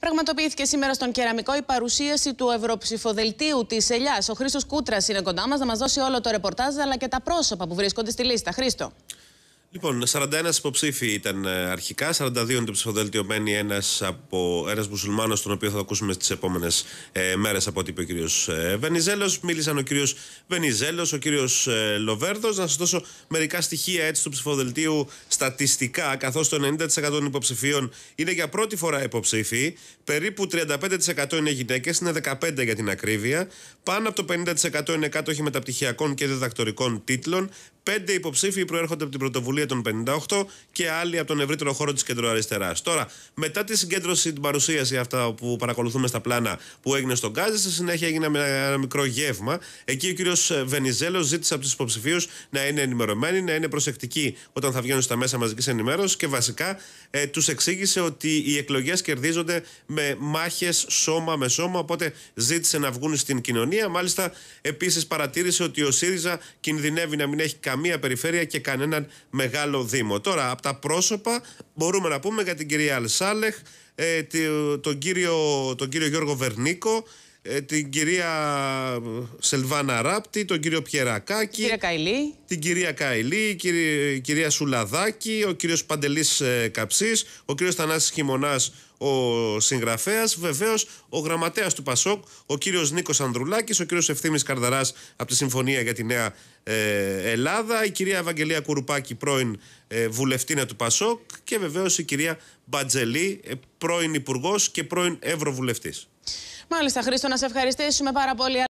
Πραγματοποιήθηκε σήμερα στον Κεραμικό η παρουσίαση του Ευρωψηφοδελτίου της Ελιάς. Ο Χρήστος Κούτρας είναι κοντά μας να μας δώσει όλο το ρεπορτάζ αλλά και τα πρόσωπα που βρίσκονται στη λίστα. Χρήστο. Λοιπόν, 41 υποψήφοι ήταν ε, αρχικά, 42 είναι το ψηφοδέλτιο. Μένει ένας από ένας μουσουλμάνος τον οποίο θα ακούσουμε στις επόμενες ε, μέρες από ό,τι είπε ο κ. ε, Βενιζέλος. Μίλησαν ο κ. Βενιζέλος, ο κ. ε, Να σας δώσω μερικά στοιχεία έτσι του ψηφοδελτίου στατιστικά, καθώς το 90% των υποψηφίων είναι για πρώτη φορά υποψήφοι. Περίπου 35% είναι γυναίκες, είναι 15 για την ακρίβεια. Πάνω από το 50% είναι κάτοχοι μεταπτυχιακών και διδακτορικών τίτλων. Πέντε υποψήφοι προέρχονται από την πρωτοβουλία των 58 και άλλοι από τον ευρύτερο χώρο της κεντροαριστεράς. Τώρα, μετά τη συγκέντρωση, την παρουσίαση αυτά που παρακολουθούμε στα πλάνα που έγινε στον Γκάζι, στη συνέχεια έγινε ένα μικρό γεύμα. Εκεί ο κύριος Βενιζέλος ζήτησε από τους υποψηφίους να είναι ενημερωμένοι, να είναι προσεκτικοί όταν θα βγαίνουν στα μέσα μαζικής ενημέρωσης και βασικά ε, τους εξήγησε ότι οι εκλογές κερδίζονται με μάχες σώμα με σώμα. Οπότε ζήτησε να βγουν στην κοινωνία. Μάλιστα, επίσης παρατήρησε ότι ο ΣΥΡΙΖΑ κινδυνεύει να μην έχει καμία μία περιφέρεια και κανέναν μεγάλο δήμο. Τώρα, από τα πρόσωπα μπορούμε να πούμε για την κυρία Αλσάλεχ, ε, τον, κύριο, τον κύριο Γιώργο Βερνίκο, ε, την κυρία Σελβάνα Ράπτη, τον κύριο Πιερακάκη, κυρία Καηλή. την κυρία Καηλή, η κυρία Σουλαδάκη, ο κύριος Παντελής ε, Καψής, ο κύριος Θανάσης Χειμωνάς, ο συγγραφέας, βεβαίως ο γραμματέας του Πασόκ, ο κύριος Νίκος Ανδρουλάκης, ο κύριος Ευθύμης Καρδαράς από τη Συμφωνία για τη Νέα ε, Ελλάδα, η κυρία Ευαγγελία Κουρουπάκη, πρώην ε, βουλευτήνα του Πασόκ και βεβαίως η κυρία Μπατζελή, πρώην υπουργός και πρώην ευρωβουλευτής. Μάλιστα, Χρήστο, να σε ευχαριστήσουμε πάρα πολύ.